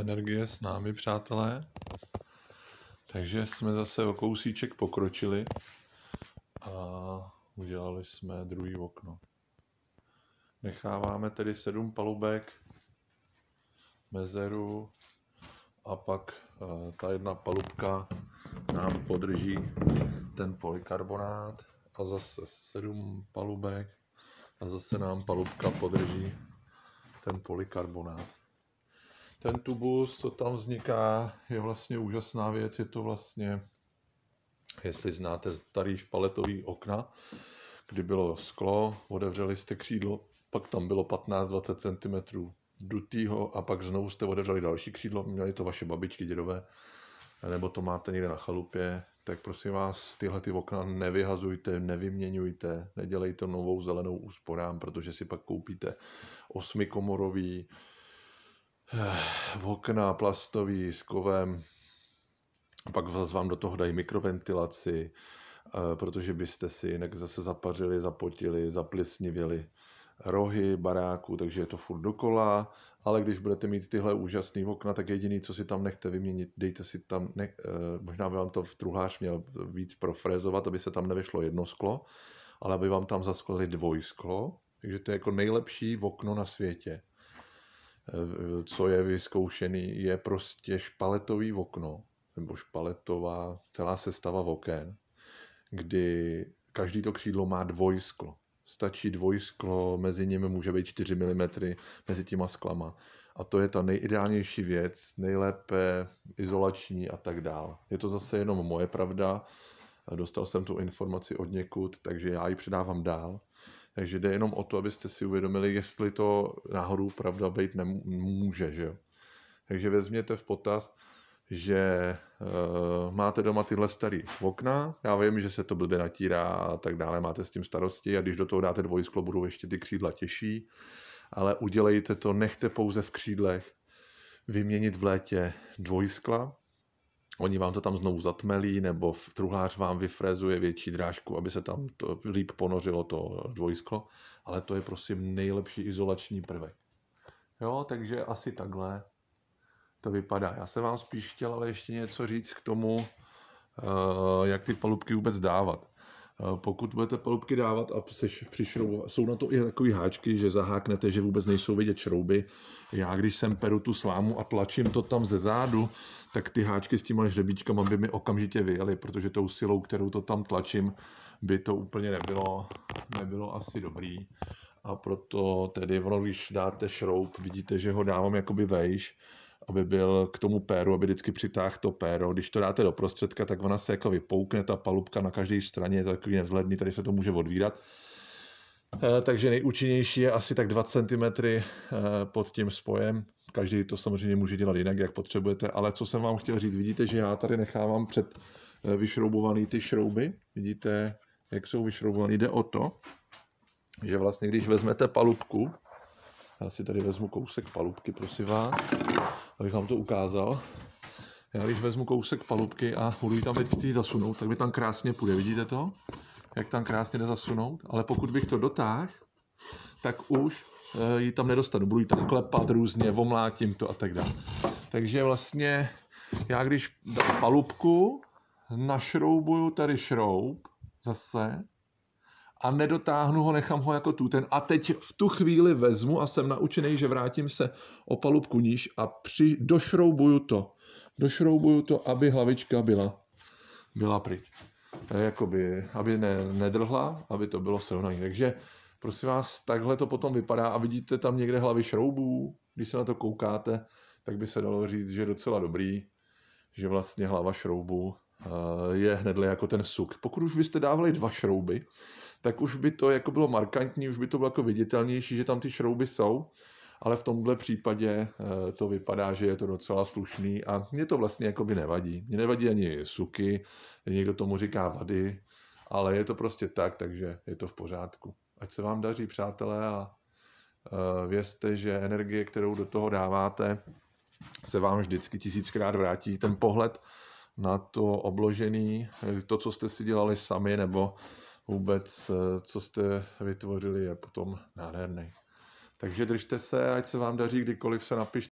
energie s námi, přátelé. Takže jsme zase o kousíček pokročili a udělali jsme druhý okno. Necháváme tedy sedm palubek, mezeru a pak eh, ta jedna palubka nám podrží ten polikarbonát a zase sedm palubek a zase nám palubka podrží ten polikarbonát ten tubus, co tam vzniká, je vlastně úžasná věc. Je to vlastně, jestli znáte starý špaletový okna, kdy bylo sklo, odevřeli jste křídlo, pak tam bylo 15-20 cm dutýho a pak znovu jste odevřeli další křídlo, měli to vaše babičky, dědové, nebo to máte někde na chalupě, tak prosím vás, tyhle ty okna nevyhazujte, nevyměňujte, nedělejte novou zelenou úsporám, protože si pak koupíte osmikomorový, komorový Eh, v okna plastový s kovem, pak vás vám do toho dají mikroventilaci, eh, protože byste si jinak zase zapařili, zapotili, zaplisnivěli rohy baráku, takže je to furt dokola, ale když budete mít tyhle úžasné okna, tak jediný, co si tam nechte vyměnit, dejte si tam, ne, eh, možná by vám to v truhář měl víc profrézovat, aby se tam nevyšlo jedno sklo, ale aby vám tam zasklo dvojsklo, takže to je jako nejlepší okno na světě. Eh, co je vyzkoušený, je prostě špaletový okno, nebo špaletová celá sestava oken, kdy každý to křídlo má dvojsklo. Stačí dvojsklo, mezi nimi může být 4 mm, mezi těma sklama. A to je ta nejideálnější věc, nejlépe izolační a tak dál. Je to zase jenom moje pravda, dostal jsem tu informaci od někud, takže já ji předávám dál. Takže jde jenom o to, abyste si uvědomili, jestli to náhodou pravda být nemůže. Že jo? Takže vezměte v potaz, že e, máte doma tyhle staré okna, já vím, že se to blbě natírá a tak dále, máte s tím starosti a když do toho dáte dvojsklo, budou ještě ty křídla těžší, ale udělejte to, nechte pouze v křídlech, vyměnit v létě dvojskla, oni vám to tam znovu zatmelí, nebo truhlář vám vyfrezuje větší drážku, aby se tam to líp ponořilo to dvojsklo, ale to je prosím nejlepší izolační prvek. Jo, takže asi takhle to vypadá. Já jsem vám spíš chtěl ale ještě něco říct k tomu, eh, jak ty palubky vůbec dávat pokud budete palubky dávat a přišroubovat, jsou na to i takové háčky, že zaháknete, že vůbec nejsou vidět šrouby. Já když jsem peru tu slámu a tlačím to tam ze zádu, tak ty háčky s těma žrebíčkama by mi okamžitě vyjeli, protože tou silou, kterou to tam tlačím, by to úplně nebylo, nebylo asi dobrý. A proto tedy, ono, když dáte šroub, vidíte, že ho dávám jakoby vejš, aby byl k tomu péru, aby vždycky přitáhl to péro. Když to dáte do prostředka, tak ona se jako vypoukne, ta palubka na každé straně je takový nevzhledný, tady se to může odvírat. Eh, takže nejúčinnější je asi tak 2 cm eh, pod tím spojem. Každý to samozřejmě může dělat jinak, jak potřebujete, ale co jsem vám chtěl říct, vidíte, že já tady nechávám před eh, vyšroubovaný ty šrouby. Vidíte, jak jsou vyšroubované. Jde o to, že vlastně když vezmete palubku, já si tady vezmu kousek palubky, prosím vás, abych vám to ukázal. Já když vezmu kousek palubky a budu ji tam teď chtít zasunout, tak mi tam krásně půjde. Vidíte to? Jak tam krásně jde zasunout? Ale pokud bych to dotáhl, tak už eh, ji tam nedostanu. Budu ji tam klepat různě, omlátím to a tak dále. Takže vlastně já když dám palubku, našroubuju tady šroub zase a nedotáhnu ho, nechám ho jako tu ten. A teď v tu chvíli vezmu a jsem naučený, že vrátím se o palubku níž a při, došroubuju to. Došroubuju to, aby hlavička byla, byla pryč. Eh, jakoby, aby ne, nedrhla, aby to bylo srovnané. Takže prosím vás, takhle to potom vypadá a vidíte tam někde hlavy šroubů, když se na to koukáte, tak by se dalo říct, že je docela dobrý, že vlastně hlava šroubu eh, je hnedle jako ten suk. Pokud už byste dávali dva šrouby, tak už by to jako bylo markantní, už by to bylo jako viditelnější, že tam ty šrouby jsou, ale v tomhle případě eh, to vypadá, že je to docela slušný a mě to vlastně jako by nevadí. Mě nevadí ani suky, někdo tomu říká vady, ale je to prostě tak, takže je to v pořádku. Ať se vám daří, přátelé, a eh, vězte, že energie, kterou do toho dáváte, se vám vždycky tisíckrát vrátí. Ten pohled na to obložený, eh, to, co jste si dělali sami, nebo vůbec, eh, co jste vytvořili, je potom nádherný. Takže držte se, ať se vám daří, kdykoliv se napište.